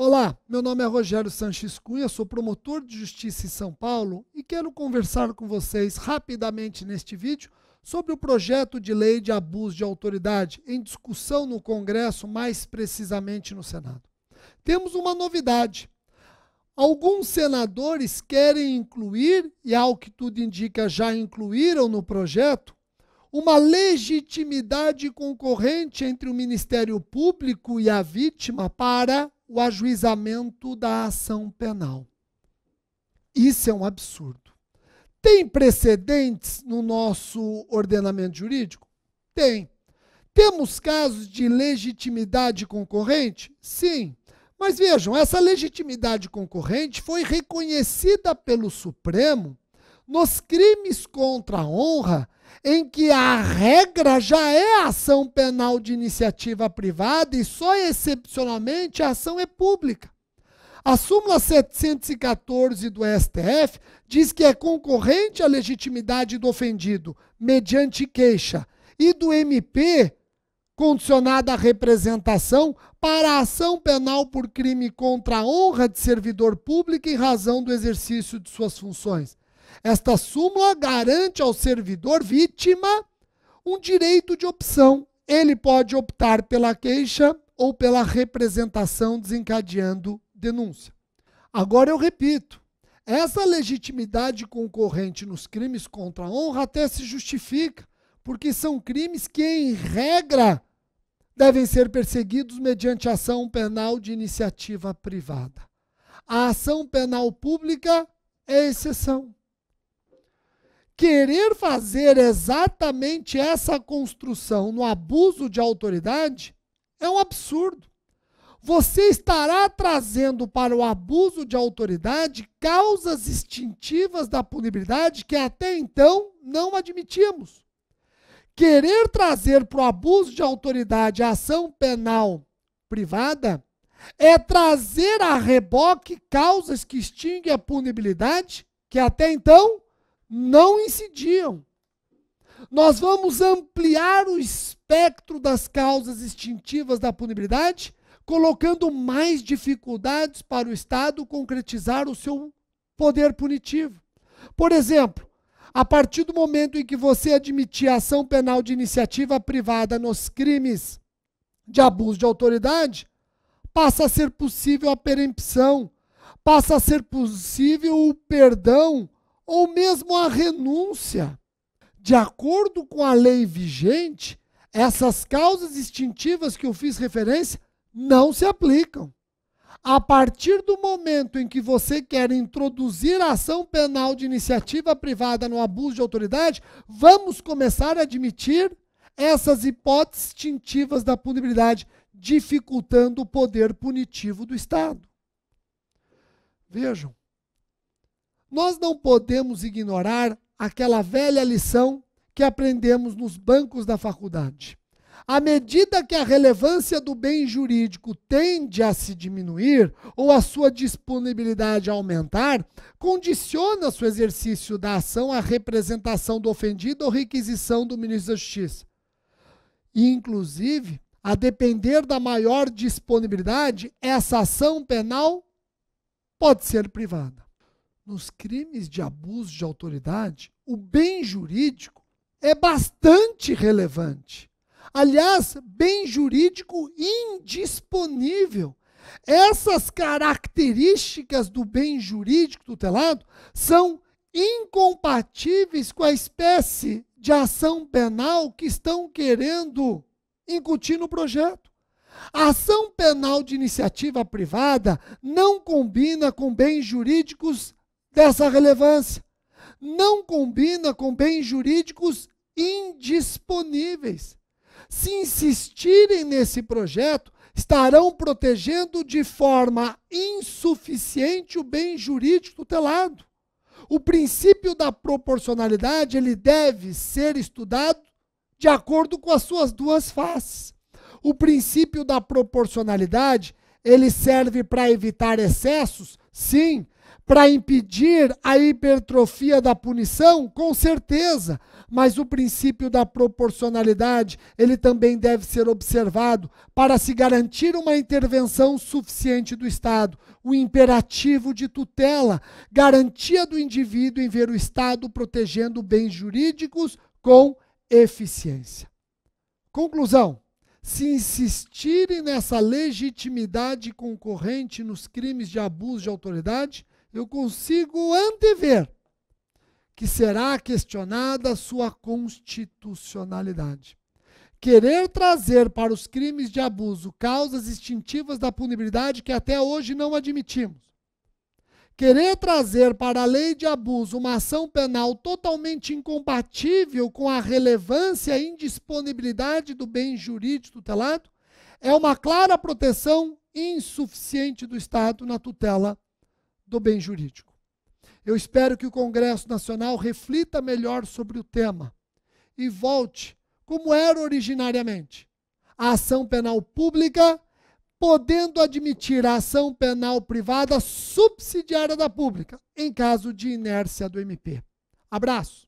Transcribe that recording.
Olá, meu nome é Rogério Sanches Cunha, sou promotor de justiça em São Paulo e quero conversar com vocês rapidamente neste vídeo sobre o projeto de lei de abuso de autoridade em discussão no Congresso, mais precisamente no Senado. Temos uma novidade. Alguns senadores querem incluir, e ao que tudo indica já incluíram no projeto, uma legitimidade concorrente entre o Ministério Público e a vítima para o ajuizamento da ação penal. Isso é um absurdo. Tem precedentes no nosso ordenamento jurídico? Tem. Temos casos de legitimidade concorrente? Sim. Mas vejam, essa legitimidade concorrente foi reconhecida pelo Supremo nos crimes contra a honra, em que a regra já é ação penal de iniciativa privada e só excepcionalmente a ação é pública. A súmula 714 do STF diz que é concorrente à legitimidade do ofendido mediante queixa e do MP condicionada à representação para a ação penal por crime contra a honra de servidor público em razão do exercício de suas funções. Esta súmula garante ao servidor vítima um direito de opção. Ele pode optar pela queixa ou pela representação desencadeando denúncia. Agora eu repito, essa legitimidade concorrente nos crimes contra a honra até se justifica, porque são crimes que, em regra, devem ser perseguidos mediante ação penal de iniciativa privada. A ação penal pública é exceção querer fazer exatamente essa construção no abuso de autoridade é um absurdo. Você estará trazendo para o abuso de autoridade causas instintivas da punibilidade que até então não admitimos. Querer trazer para o abuso de autoridade a ação penal privada é trazer a reboque causas que extinguem a punibilidade que até então não incidiam. Nós vamos ampliar o espectro das causas instintivas da punibilidade, colocando mais dificuldades para o Estado concretizar o seu poder punitivo. Por exemplo, a partir do momento em que você admitir ação penal de iniciativa privada nos crimes de abuso de autoridade, passa a ser possível a perempção, passa a ser possível o perdão ou mesmo a renúncia. De acordo com a lei vigente, essas causas instintivas que eu fiz referência não se aplicam. A partir do momento em que você quer introduzir a ação penal de iniciativa privada no abuso de autoridade, vamos começar a admitir essas hipóteses instintivas da punibilidade, dificultando o poder punitivo do Estado. Vejam, nós não podemos ignorar aquela velha lição que aprendemos nos bancos da faculdade. À medida que a relevância do bem jurídico tende a se diminuir ou a sua disponibilidade a aumentar, condiciona se o exercício da ação à representação do ofendido ou requisição do ministro da Justiça. inclusive, a depender da maior disponibilidade, essa ação penal pode ser privada nos crimes de abuso de autoridade, o bem jurídico é bastante relevante. Aliás, bem jurídico indisponível. Essas características do bem jurídico tutelado são incompatíveis com a espécie de ação penal que estão querendo incutir no projeto. A ação penal de iniciativa privada não combina com bens jurídicos dessa relevância. Não combina com bens jurídicos indisponíveis. Se insistirem nesse projeto, estarão protegendo de forma insuficiente o bem jurídico tutelado. O princípio da proporcionalidade ele deve ser estudado de acordo com as suas duas faces. O princípio da proporcionalidade ele serve para evitar excessos, sim, para impedir a hipertrofia da punição? Com certeza, mas o princípio da proporcionalidade, ele também deve ser observado para se garantir uma intervenção suficiente do Estado, o imperativo de tutela, garantia do indivíduo em ver o Estado protegendo bens jurídicos com eficiência. Conclusão: se insistirem nessa legitimidade concorrente nos crimes de abuso de autoridade, eu consigo antever que será questionada a sua constitucionalidade. Querer trazer para os crimes de abuso causas instintivas da punibilidade que até hoje não admitimos. Querer trazer para a lei de abuso uma ação penal totalmente incompatível com a relevância e indisponibilidade do bem jurídico tutelado é uma clara proteção insuficiente do Estado na tutela do bem jurídico. Eu espero que o Congresso Nacional reflita melhor sobre o tema e volte, como era originariamente, a ação penal pública, podendo admitir a ação penal privada subsidiária da pública, em caso de inércia do MP. Abraço.